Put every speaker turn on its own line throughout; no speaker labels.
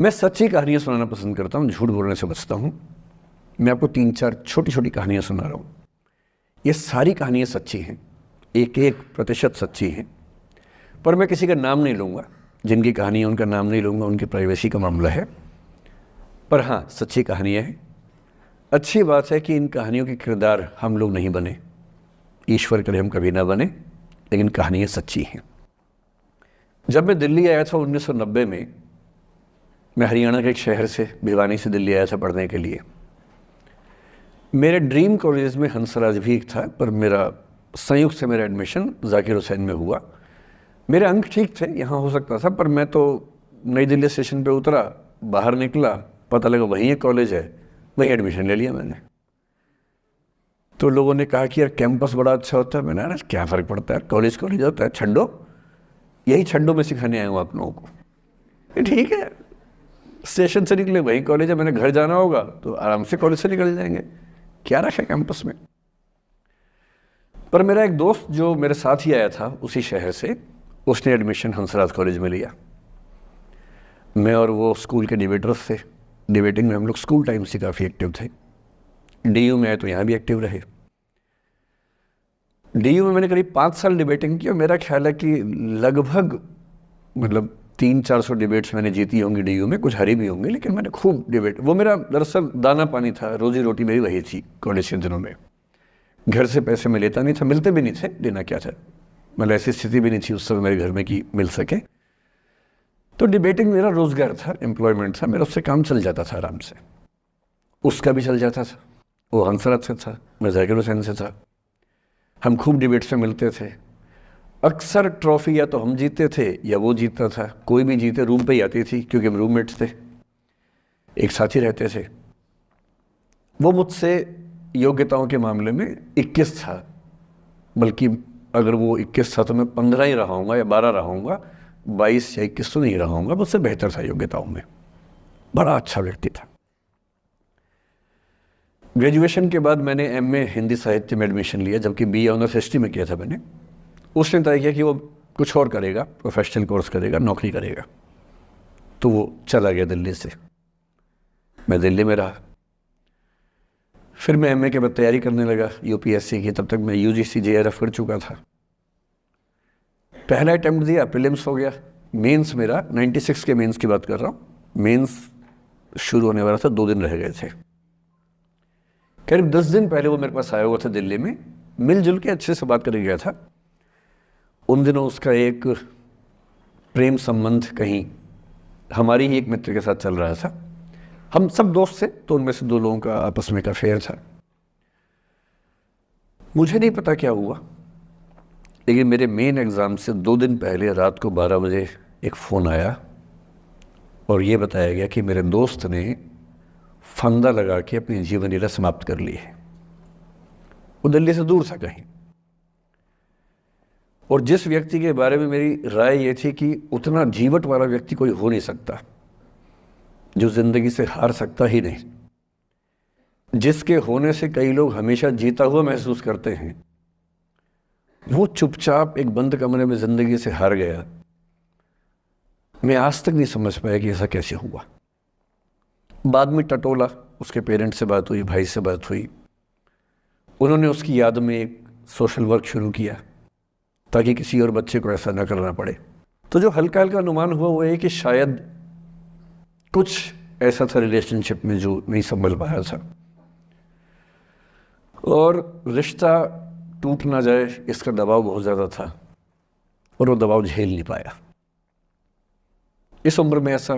मैं सच्ची कहानियाँ सुनाना पसंद करता हूँ झूठ बोलने से बचता हूँ मैं आपको तीन चार छोटी छोटी कहानियाँ सुना रहा हूँ ये सारी कहानियाँ सच्ची हैं एक एक प्रतिशत सच्ची हैं पर मैं किसी का नाम नहीं लूँगा जिनकी कहानी है उनका नाम नहीं लूँगा उनकी प्राइवेसी का मामला है पर हाँ सच्ची कहानियाँ हैं अच्छी बात है कि इन कहानियों के किरदार हम लोग नहीं बने ईश्वर करे हम कभी ना बने लेकिन कहानियाँ सच्ची हैं जब मैं दिल्ली आया था 1990 में मैं हरियाणा के एक शहर से भिवानी से दिल्ली आया था पढ़ने के लिए मेरे ड्रीम कॉलेज में हंसराज भी एक था पर मेरा संयुक्त से मेरा एडमिशन जाकिर हुसैन में हुआ मेरे अंक ठीक थे यहाँ हो सकता था पर मैं तो नई दिल्ली स्टेशन पे उतरा बाहर निकला पता लगा वहीं एक कॉलेज है वहीं एडमिशन ले लिया मैंने तो लोगों ने कहा कि यार कैंपस बड़ा अच्छा होता है मैंने अरे क्या फ़र्क पड़ता है कॉलेज कॉलेज होता है छंडो यही छंडो में सिखाने आया हूँ आप लोगों को ठीक है स्टेशन से निकले वही कॉलेज है मैंने घर जाना होगा तो आराम से कॉलेज से निकल जाएंगे क्या रखा कैंपस में पर मेरा एक दोस्त जो मेरे साथ ही आया था उसी शहर से उसने एडमिशन हंसराज कॉलेज में लिया मैं और वो स्कूल के डिबेटर्स थे डिबेटिंग में हम लोग स्कूल टाइम से काफ़ी एक्टिव थे डी में आए तो यहाँ भी एक्टिव रहे डी में मैंने करीब पाँच साल डिबेटिंग की और मेरा ख्याल है कि लगभग मतलब तीन चार सौ डिबेट्स मैंने जीती होंगी डी में कुछ हरी भी होंगी लेकिन मैंने खूब डिबेट वो मेरा दरअसल दाना पानी था रोजी रोटी मेरी वही थी कॉलेज के दिनों में घर से पैसे मैं लेता नहीं था मिलते भी नहीं थे लेना क्या था मतलब ऐसी स्थिति भी नहीं थी उस समय मेरे घर में कि मिल सके तो डिबेटिंग मेरा रोज़गार था एम्प्लॉयमेंट था मेरा उससे काम चल जाता था आराम से उसका भी चल जाता था वो हंसरत से था मैं जाकिर हुसैन से था हम खूब डिबेट्स में मिलते थे अक्सर ट्रॉफी या तो हम जीते थे या वो जीतता था कोई भी जीते रूम पे ही आती थी क्योंकि हम रूममेट्स थे एक साथी रहते थे वो मुझसे योग्यताओं के मामले में 21 था बल्कि अगर वो 21 था तो मैं पंद्रह ही रहा या बारह रहाऊँगा बाईस या इक्कीस तो नहीं रहाऊँगा मुझसे बेहतर था योग्यताओं में बड़ा अच्छा व्यक्ति था ग्रेजुएशन के बाद मैंने एमए हिंदी साहित्य में एडमिशन लिया जबकि बी ऑनर्स हिस्ट्री में किया था मैंने उसने तय किया कि वो कुछ और करेगा प्रोफेशनल कोर्स करेगा नौकरी करेगा तो वो चला गया दिल्ली से मैं दिल्ली में रहा फिर मैं एमए के बाद तैयारी करने लगा यूपीएससी की तब तक मैं यूजीसी एफ कर चुका था पहला अटैम्प्ट दिया प्रिलिम्स हो गया मेंस मेरा 96 के मेंस की बात कर रहा हूँ मेंस शुरू होने वाला था दो दिन रह गए थे करीब दस दिन पहले वो मेरे पास आया हुआ था दिल्ली में मिलजुल के अच्छे से बात करके गया था उन दिनों उसका एक प्रेम संबंध कहीं हमारी ही एक मित्र के साथ चल रहा था हम सब दोस्त थे तो उनमें से दो लोगों का आपस में का फेयर था मुझे नहीं पता क्या हुआ लेकिन मेरे मेन एग्ज़ाम से दो दिन पहले रात को 12 बजे एक फ़ोन आया और ये बताया गया कि मेरे दोस्त ने फंदा लगा के अपनी जीवन लीला समाप्त कर ली है वो दिल्ली से दूर था कहीं और जिस व्यक्ति के बारे में मेरी राय ये थी कि उतना जीवट वाला व्यक्ति कोई हो नहीं सकता जो ज़िंदगी से हार सकता ही नहीं जिसके होने से कई लोग हमेशा जीता हुआ महसूस करते हैं वो चुपचाप एक बंद कमरे में ज़िंदगी से हार गया मैं आज तक नहीं समझ पाया कि ऐसा कैसे हुआ बाद में टटोला उसके पेरेंट्स से बात हुई भाई से बात हुई उन्होंने उसकी याद में एक सोशल वर्क शुरू किया ताकि किसी और बच्चे को ऐसा ना करना पड़े तो जो हल्का हल्का अनुमान हुआ वो है कि शायद कुछ ऐसा था रिलेशनशिप में जो नहीं संभल पाया था और रिश्ता टूट ना जाए इसका दबाव बहुत ज़्यादा था और वो दबाव झेल नहीं पाया इस उम्र में ऐसा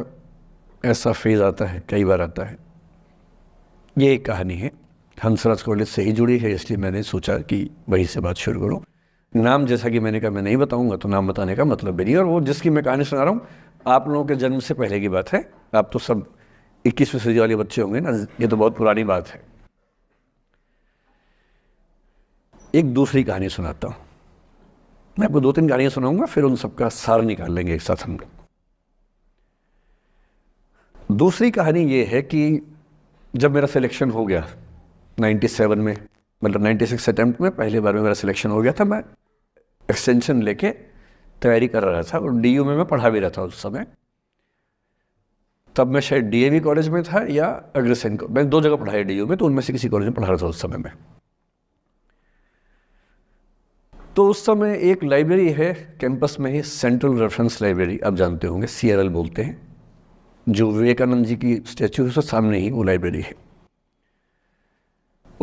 ऐसा फेज़ आता है कई बार आता है ये एक कहानी है हंसराज कॉलेज से ही जुड़ी है इसलिए मैंने सोचा कि वहीं से बात शुरू करूँ नाम जैसा कि मैंने कहा मैं नहीं बताऊंगा तो नाम बताने का मतलब भी नहीं और वो जिसकी मैं कहानी सुना रहा हूँ आप लोगों के जन्म से पहले की बात है आप तो सब इक्कीसवीं सदी वाले बच्चे होंगे ना ये तो बहुत पुरानी बात है एक दूसरी कहानी सुनाता हूँ मैं आपको दो तीन कहानियाँ सुनाऊंगा फिर उन सबका सार निकाल लेंगे एक साथ हम लोग दूसरी कहानी ये है कि जब मेरा सिलेक्शन हो गया 97 में मतलब 96 सिक्स में पहली बार में मेरा सिलेक्शन हो गया था मैं एक्सटेंशन लेके तैयारी कर रहा था और डी में मैं पढ़ा भी रहा था उस समय तब मैं शायद डी कॉलेज में था या अग्रसेन मैं दो जगह पढ़ाया डी में तो उनमें से किसी कॉलेज में पढ़ा रहा था उस समय में तो उस समय एक लाइब्रेरी है कैंपस में ही सेंट्रल रेफरेंस लाइब्रेरी आप जानते होंगे सी बोलते हैं जो विवेकानंद जी की स्टैचू है उसके सामने ही वो लाइब्रेरी है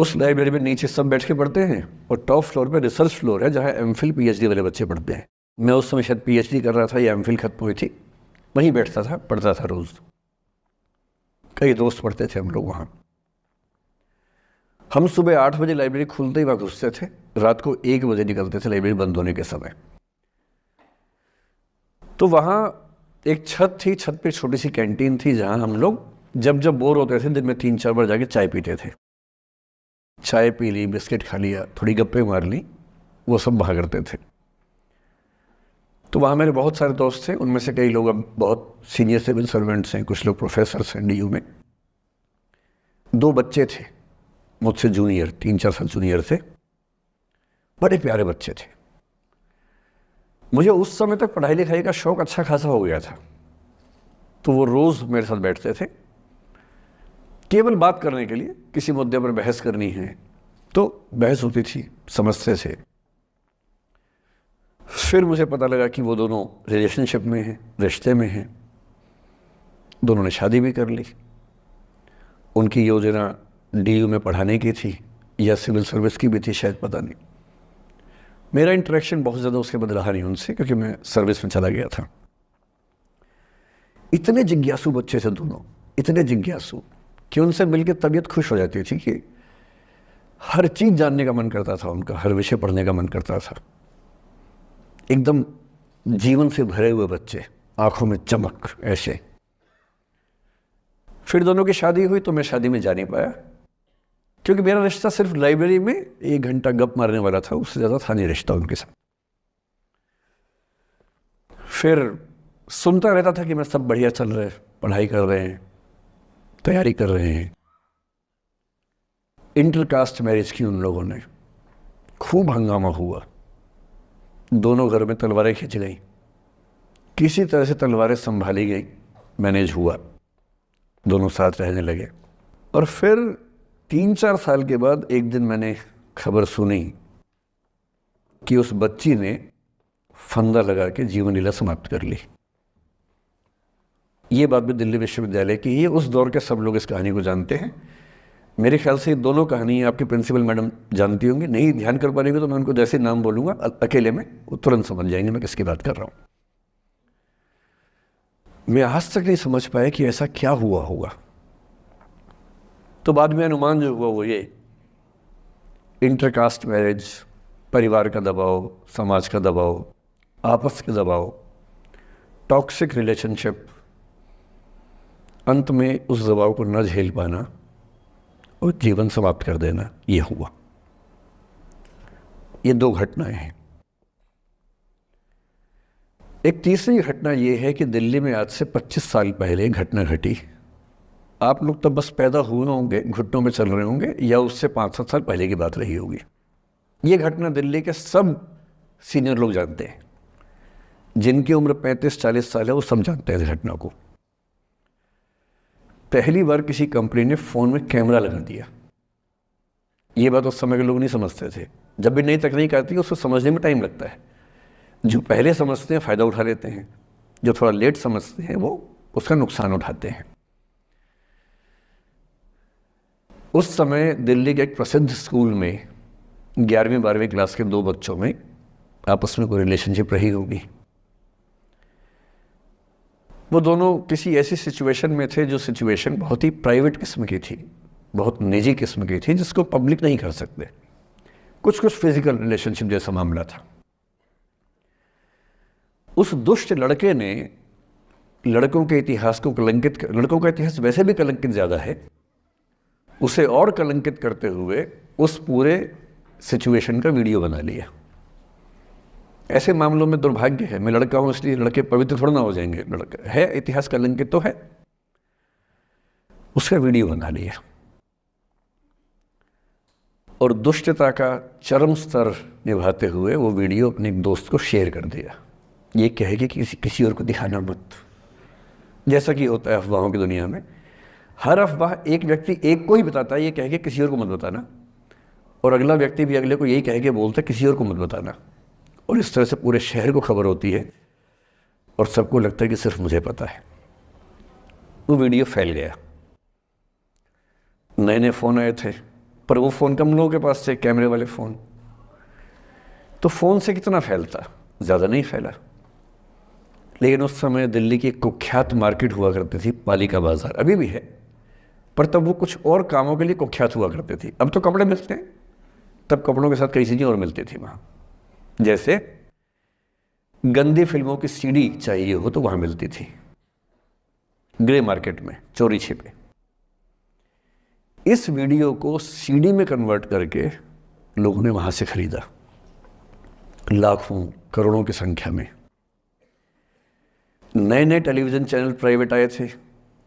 उस लाइब्रेरी में नीचे सब बैठ के पढ़ते हैं और टॉप फ्लोर पे रिसर्च फ्लोर है जहाँ एम फिल वाले बच्चे पढ़ते हैं मैं उस समय शायद पी कर रहा था या एम खत्म हुई थी वहीं बैठता था पढ़ता था रोज़ कई दोस्त पढ़ते थे हम लोग वहाँ हम सुबह आठ बजे लाइब्रेरी खुलते ही वहाँ घुसते थे रात को एक बजे निकलते थे लाइब्रेरी बंद होने के समय तो वहाँ एक छत थी छत पे छोटी सी कैंटीन थी जहाँ हम लोग जब जब बोर होते थे दिन में तीन चार बार जाके चाय पीते थे चाय पी ली बिस्किट खा लिया थोड़ी गप्पे मार ली वो सब भाग करते थे तो वहाँ मेरे बहुत सारे दोस्त थे उनमें से कई लोग अब बहुत सीनियर सिविल सर्वेंट्स हैं कुछ लोग प्रोफेसर हैं डी में दो बच्चे थे मुझसे जूनियर तीन चार साल जूनियर थे बड़े प्यारे बच्चे थे मुझे उस समय तक पढ़ाई लिखाई का शौक़ अच्छा खासा हो गया था तो वो रोज़ मेरे साथ बैठते थे केवल बात करने के लिए किसी मुद्दे पर बहस करनी है तो बहस होती थी समस्या से फिर मुझे पता लगा कि वो दोनों रिलेशनशिप में हैं रिश्ते में हैं दोनों ने शादी भी कर ली उनकी योजना डी में पढ़ाने की थी या सिविल सर्विस की भी थी शायद पता नहीं मेरा इंटरेक्शन बहुत ज़्यादा उसके बाद रहा नहीं उनसे क्योंकि मैं सर्विस में चला गया था इतने जिज्ञासु बच्चे थे दोनों इतने जिज्ञासु कि उनसे मिलकर तबीयत खुश हो जाती थी कि हर चीज़ जानने का मन करता था उनका हर विषय पढ़ने का मन करता था एकदम जीवन से भरे हुए बच्चे आंखों में चमक ऐसे फिर दोनों की शादी हुई तो मैं शादी में जा नहीं पाया क्योंकि मेरा रिश्ता सिर्फ लाइब्रेरी में एक घंटा गप मारने वाला था उससे ज़्यादा था नहीं रिश्ता उनके साथ फिर सुनता रहता था कि मैं सब बढ़िया चल रहे पढ़ाई कर रहे हैं तैयारी कर रहे हैं इंटरकास्ट मैरिज की उन लोगों ने खूब हंगामा हुआ दोनों घर में तलवारें खींच गई किसी तरह से तलवारें संभाली गई मैनेज हुआ दोनों साथ रहने लगे और फिर तीन चार साल के बाद एक दिन मैंने खबर सुनी कि उस बच्ची ने फंदा लगा के जीवन लीला समाप्त कर ली ये बात भी दिल्ली विश्वविद्यालय की ये उस दौर के सब लोग इस कहानी को जानते हैं मेरे ख्याल से दोनों कहानियाँ आपके प्रिंसिपल मैडम जानती होंगी नहीं ध्यान कर पाएंगे तो मैं उनको जैसे नाम बोलूँगा अकेले में वो तुरंत समझ जाएंगे मैं किसकी बात कर रहा हूँ मैं आज तक नहीं समझ पाया कि ऐसा क्या हुआ होगा तो बाद में अनुमान जो हुआ वो ये इंटरकास्ट मैरिज परिवार का दबाव समाज का दबाव आपस के दबाव टॉक्सिक रिलेशनशिप अंत में उस दबाव को न झेल पाना और जीवन समाप्त कर देना ये हुआ ये दो घटनाएं हैं एक तीसरी घटना ये है कि दिल्ली में आज से 25 साल पहले घटना घटी आप लोग तो बस पैदा हुए होंगे घुटनों में चल रहे होंगे या उससे पाँच सात साल पहले की बात रही होगी ये घटना दिल्ली के सब सीनियर लोग जानते हैं जिनकी उम्र 35-40 साल है वो सब जानते हैं इस घटना को पहली बार किसी कंपनी ने फ़ोन में कैमरा लगा दिया ये बात उस समय के लोग नहीं समझते थे जब भी नई तकनीक आती है उसको समझने में टाइम लगता है जो पहले समझते हैं फ़ायदा उठा लेते हैं जो थोड़ा लेट समझते हैं वो उसका नुकसान उठाते हैं उस समय दिल्ली के एक प्रसिद्ध स्कूल में ग्यारहवीं बारहवीं क्लास के दो बच्चों में आपस में कोई रिलेशनशिप रही होगी वो दोनों किसी ऐसी सिचुएशन में थे जो सिचुएशन बहुत ही प्राइवेट किस्म की थी बहुत निजी किस्म की थी जिसको पब्लिक नहीं कर सकते कुछ कुछ फिजिकल रिलेशनशिप जैसा मामला था उस दुष्ट लड़के ने लड़कों के इतिहास को कलंकित लड़कों का इतिहास वैसे भी कलंकित ज़्यादा है उसे और कलंकित करते हुए उस पूरे सिचुएशन का वीडियो बना लिया ऐसे मामलों में दुर्भाग्य है मैं लड़का हूँ इसलिए लड़के पवित्र थोड़ा ना हो जाएंगे लड़का है इतिहास का लंकित तो है उसका वीडियो बना लिया और दुष्टता का चरम स्तर निभाते हुए वो वीडियो अपने एक दोस्त को शेयर कर दिया ये कहेगी कि किसी किसी और को दिखाना मत जैसा कि होता है अफवाहों की दुनिया में हर अफवाह एक व्यक्ति एक को ही बताता है ये कह किसी और को मत बताना और अगला व्यक्ति भी अगले को यही कह के बोलता है किसी और को मत बताना और इस तरह से पूरे शहर को खबर होती है और सबको लगता है कि सिर्फ मुझे पता है वो वीडियो फैल गया नए नए फ़ोन आए थे पर वो फ़ोन कम लोगों के पास थे कैमरे वाले फ़ोन तो फ़ोन से कितना फैलता ज़्यादा नहीं फैला लेकिन उस समय दिल्ली की कुख्यात मार्केट हुआ करती थी पालिका बाज़ार अभी भी है पर तब वो कुछ और कामों के लिए कुख्यात हुआ करती थी अब तो कपड़े मिलते हैं तब कपड़ों के साथ कई चीज़ें और मिलती थी वहाँ जैसे गंदी फिल्मों की सीडी चाहिए हो तो वहां मिलती थी ग्रे मार्केट में चोरी छिपे इस वीडियो को सीडी में कन्वर्ट करके लोगों ने वहां से खरीदा लाखों करोड़ों की संख्या में नए नए टेलीविज़न चैनल प्राइवेट आए थे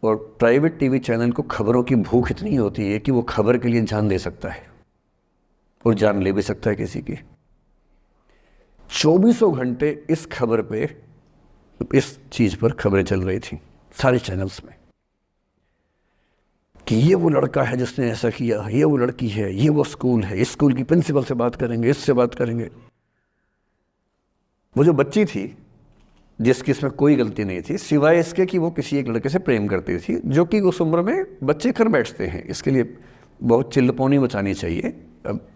और प्राइवेट टीवी चैनल को खबरों की भूख इतनी होती है कि वो खबर के लिए जान दे सकता है और जान ले भी सकता है किसी की चौबीसों घंटे इस खबर पे इस चीज़ पर खबरें चल रही थी सारे चैनल्स में कि ये वो लड़का है जिसने ऐसा किया ये वो लड़की है ये वो स्कूल है इस स्कूल की प्रिंसिपल से बात करेंगे इससे बात करेंगे वो जो बच्ची थी जिसकी इसमें कोई गलती नहीं थी सिवाय इसके कि वो किसी एक लड़के से प्रेम करती थी जो कि उस उम्र में बच्चे घर बैठते हैं इसके लिए बहुत चिल्लपोनी मचानी चाहिए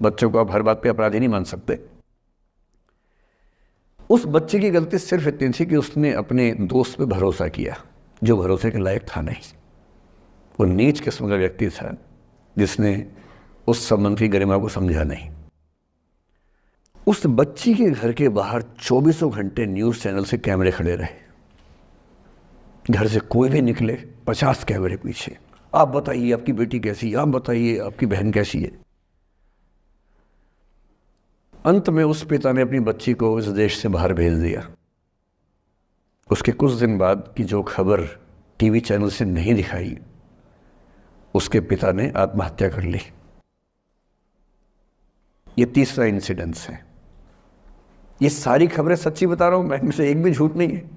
बच्चों को आप हर बात पे अपराधी नहीं मान सकते उस बच्चे की गलती सिर्फ इतनी थी कि उसने अपने दोस्त पे भरोसा किया जो भरोसे के लायक था नहीं वो नीच किस्म का व्यक्ति था जिसने उस संबंध की गरिमा को समझा नहीं उस बच्ची के घर के बाहर चौबीसों घंटे न्यूज़ चैनल से कैमरे खड़े रहे घर से कोई भी निकले पचास कैमरे पीछे आप बताइए आपकी बेटी कैसी है आप बताइए आपकी बहन कैसी है अंत में उस पिता ने अपनी बच्ची को इस देश से बाहर भेज दिया उसके कुछ दिन बाद की जो खबर टीवी चैनल से नहीं दिखाई उसके पिता ने आत्महत्या कर ली ये तीसरा इंसिडेंस है ये सारी खबरें सच्ची बता रहा हूं मैं इनमें से एक भी झूठ नहीं है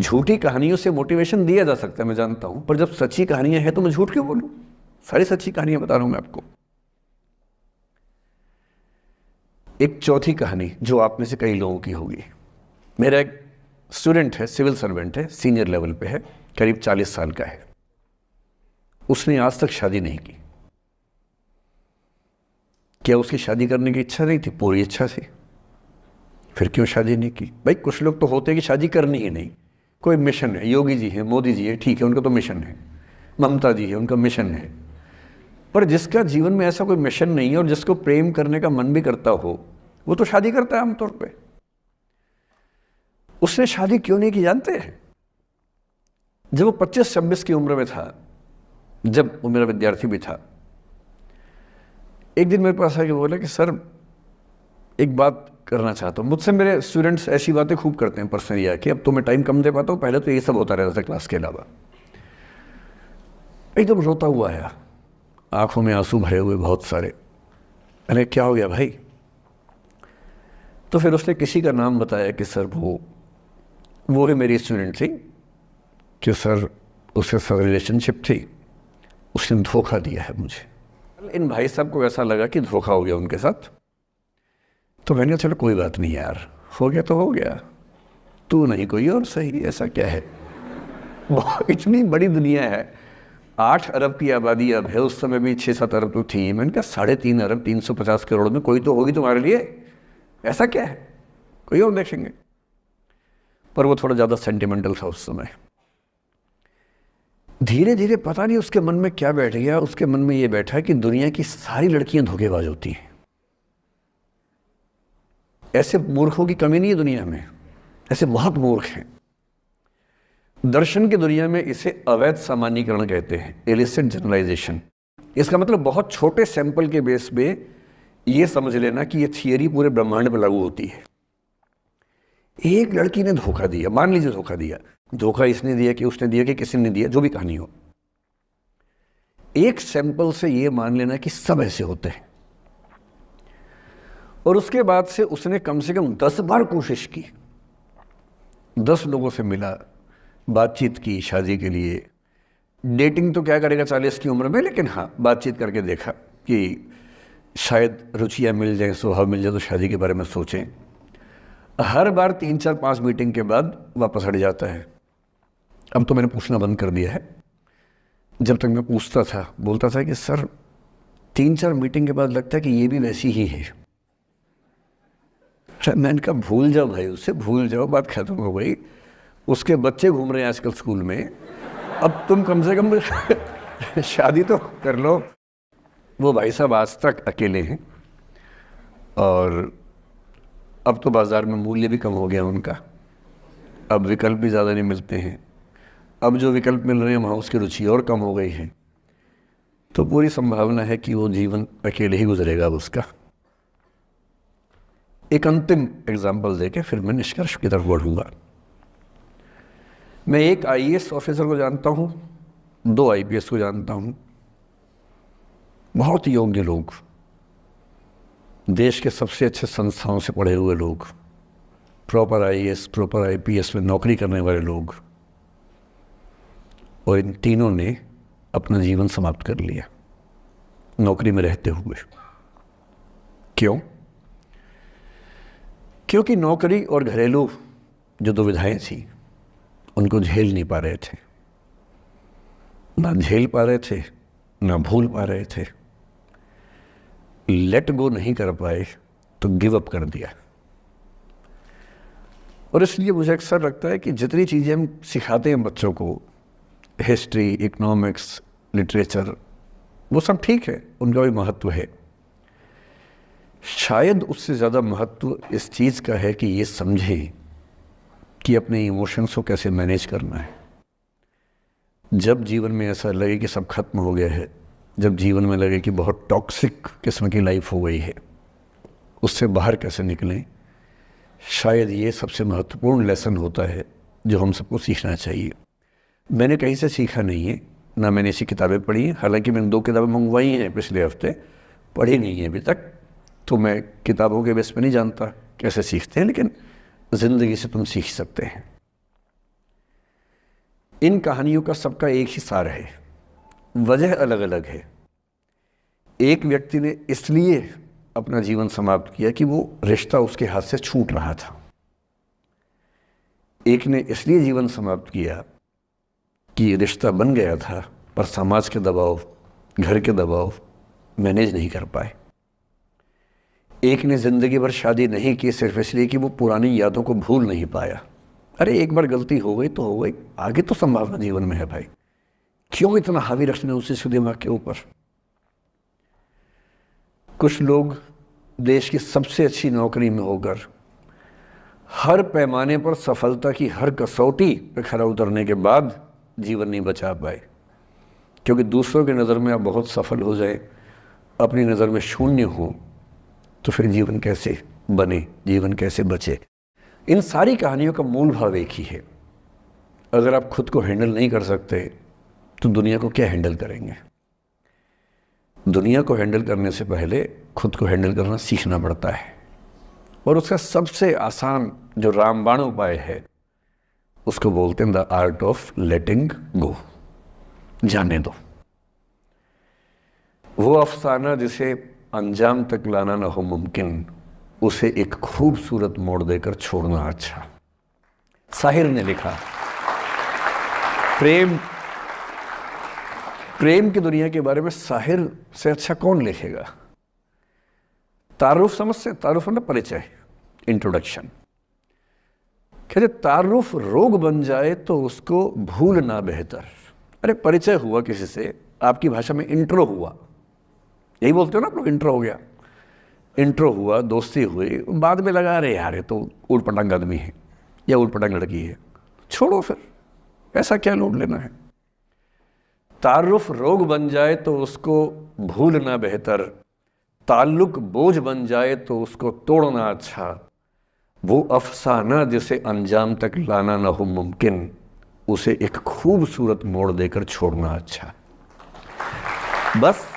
झूठी कहानियों से मोटिवेशन दिया जा सकता है मैं जानता हूं पर जब सच्ची कहानियां हैं तो मैं झूठ क्यों बोलूं सारी सच्ची कहानियां बता रहा हूं मैं आपको एक चौथी कहानी जो आप में से कई लोगों की होगी मेरा एक स्टूडेंट है सिविल सर्वेंट है सीनियर लेवल पे है करीब 40 साल का है उसने आज तक शादी नहीं की क्या उसकी शादी करने की इच्छा नहीं थी पूरी इच्छा थी फिर क्यों शादी नहीं की भाई कुछ लोग तो होते कि शादी करनी ही नहीं कोई मिशन है योगी जी है मोदी जी है ठीक है उनका तो मिशन है ममता जी है उनका मिशन है पर जिसका जीवन में ऐसा कोई मिशन नहीं है और जिसको प्रेम करने का मन भी करता हो वो तो शादी करता है आमतौर पर उसने शादी क्यों नहीं की जानते हैं जब वो 25-26 की उम्र में था जब वो मेरा विद्यार्थी भी था एक दिन मेरे पास आके बोला कि सर एक बात करना चाहता हूँ मुझसे मेरे स्टूडेंट्स ऐसी बातें खूब करते हैं पर्सनली आके अब तो मैं टाइम कम दे पाता हूँ पहले तो ये सब होता रहता था क्लास के अलावा एकदम रोता हुआ आया आंखों में आंसू भरे हुए बहुत सारे अरे क्या हो गया भाई तो फिर उसने किसी का नाम बताया कि सर वो वो भी मेरी स्टूडेंट थी कि सर उसके साथ रिलेशनशिप थी उसने धोखा दिया है मुझे इन भाई साहब को ऐसा लगा कि धोखा हो गया उनके साथ तो मैंने चलो कोई बात नहीं यार हो गया तो हो गया तू नहीं कोई और सही ऐसा क्या है इतनी बड़ी दुनिया है आठ अरब की आबादी अब है उस समय भी छः सात अरब तो थी मैंने कहा साढ़े तीन अरब तीन सौ पचास करोड़ में कोई तो होगी तुम्हारे लिए ऐसा क्या है कोई और देखेंगे पर वो थोड़ा ज़्यादा सेंटिमेंटल था उस समय धीरे धीरे पता नहीं उसके मन में क्या बैठ गया उसके मन में ये बैठा कि दुनिया की सारी लड़कियां धोखेबाज होती हैं ऐसे मूर्खों की कमी नहीं है दुनिया में ऐसे बहुत मूर्ख हैं दर्शन की दुनिया में इसे अवैध सामान्यकरण कहते हैं एलिसेंट जनरलाइजेशन इसका मतलब बहुत छोटे सैंपल के बेस पे ये समझ लेना कि ये थियरी पूरे ब्रह्मांड में लागू होती है एक लड़की ने धोखा दिया मान लीजिए धोखा दिया धोखा इसने दिया कि उसने दिया कि किसी ने दिया जो भी कहानी हो एक सैंपल से ये मान लेना कि सब ऐसे होते हैं और उसके बाद से उसने कम से कम दस बार कोशिश की दस लोगों से मिला बातचीत की शादी के लिए डेटिंग तो क्या करेगा चालीस की उम्र में लेकिन हाँ बातचीत करके देखा कि शायद रुचियाँ मिल जाएँ स्वभाव मिल जाए तो शादी के बारे में सोचें हर बार तीन चार पाँच मीटिंग के बाद वापस हट जाता है अब तो मैंने पूछना बंद कर दिया है जब तक मैं पूछता था बोलता था कि सर तीन चार मीटिंग के बाद लगता है कि ये भी वैसी ही है अच्छा, मैंने कहा भूल जाओ भाई उससे भूल जाओ बात खत्म हो गई उसके बच्चे घूम रहे हैं आजकल स्कूल में अब तुम कम से कम शादी तो कर लो वो भाई साहब आज तक अकेले हैं और अब तो बाज़ार में मूल्य भी कम हो गया उनका अब विकल्प भी ज़्यादा नहीं मिलते हैं अब जो विकल्प मिल रहे हैं वहाँ उसकी रुचि और कम हो गई है तो पूरी संभावना है कि वो जीवन अकेले ही गुजरेगा उसका एक अंतिम एग्ज़ाम्पल देके फिर मैं निष्कर्ष की तरफ बढ़ूँगा मैं एक आईएएस ऑफिसर को जानता हूँ दो आईपीएस को जानता हूँ बहुत योग्य लोग देश के सबसे अच्छे संस्थाओं से पढ़े हुए लोग प्रॉपर आईएएस प्रॉपर आईपीएस में नौकरी करने वाले लोग और इन तीनों ने अपना जीवन समाप्त कर लिया नौकरी में रहते हुए क्यों क्योंकि नौकरी और घरेलू जो दुविधाएं थी उनको झेल नहीं पा रहे थे ना झेल पा रहे थे ना भूल पा रहे थे लेट गो नहीं कर पाए तो गिव अप कर दिया और इसलिए मुझे अक्सर लगता है कि जितनी चीज़ें हम सिखाते हैं बच्चों को हिस्ट्री इकोनॉमिक्स लिटरेचर वो सब ठीक है उनका भी महत्व है शायद उससे ज़्यादा महत्व इस चीज़ का है कि ये समझें कि अपने इमोशंस को कैसे मैनेज करना है जब जीवन में ऐसा लगे कि सब खत्म हो गया है जब जीवन में लगे कि बहुत टॉक्सिक किस्म की लाइफ हो गई है उससे बाहर कैसे निकलें शायद ये सबसे महत्वपूर्ण लेसन होता है जो हम सबको सीखना चाहिए मैंने कहीं से सीखा नहीं है ना मैंने ऐसी किताबें पढ़ी हैं हालांकि मैंने दो किताबें मंगवाई हैं पिछले हफ्ते पढ़ी नहीं है अभी तक तो मैं किताबों के बेस पर नहीं जानता कैसे सीखते हैं लेकिन ज़िंदगी से तुम सीख सकते हैं इन कहानियों का सबका एक ही सार है वजह अलग अलग है एक व्यक्ति ने इसलिए अपना जीवन समाप्त किया कि वो रिश्ता उसके हाथ से छूट रहा था एक ने इसलिए जीवन समाप्त किया कि रिश्ता बन गया था पर समाज के दबाव घर के दबाव मैनेज नहीं कर पाए एक ने ज़िंदगी भर शादी नहीं की सिर्फ इसलिए कि वो पुरानी यादों को भूल नहीं पाया अरे एक बार गलती हो गई तो हो गई आगे तो संभावना जीवन में है भाई क्यों इतना हावी रखना उसी से दिमाग के ऊपर कुछ लोग देश की सबसे अच्छी नौकरी में होकर हर पैमाने पर सफलता की हर कसौटी पर खरा उतरने के बाद जीवन नहीं बचा पाए क्योंकि दूसरों की नज़र में आप बहुत सफल हो जाए अपनी नज़र में शून्य हो तो फिर जीवन कैसे बने जीवन कैसे बचे इन सारी कहानियों का मूल भाव एक ही है अगर आप खुद को हैंडल नहीं कर सकते तो दुनिया को क्या हैंडल करेंगे दुनिया को हैंडल करने से पहले खुद को हैंडल करना सीखना पड़ता है और उसका सबसे आसान जो रामबाण उपाय है उसको बोलते हैं the art of letting go जाने दो वो अफसाना जिसे अंजाम तक लाना ना हो मुमकिन उसे एक खूबसूरत मोड़ देकर छोड़ना अच्छा साहिर ने लिखा प्रेम प्रेम की दुनिया के बारे में साहिर से अच्छा कौन लिखेगा तारुफ से तारुफ ना मतलब परिचय इंट्रोडक्शन कहते तारुफ रोग बन जाए तो उसको भूलना बेहतर अरे परिचय हुआ किसी से आपकी भाषा में इंट्रो हुआ यही बोलते हो ना आप लोग इंट्रो हो गया इंट्रो हुआ दोस्ती हुई बाद में लगा रहे यार ये तो उल्ट पटंग आदमी है या उल्ट पटंग लड़की है छोड़ो फिर ऐसा क्या लोड लेना है तारुफ रोग बन जाए तो उसको भूलना बेहतर ताल्लुक बोझ बन जाए तो उसको तोड़ना अच्छा वो अफसाना जिसे अंजाम तक लाना ना हो मुमकिन उसे एक खूबसूरत मोड़ देकर छोड़ना अच्छा बस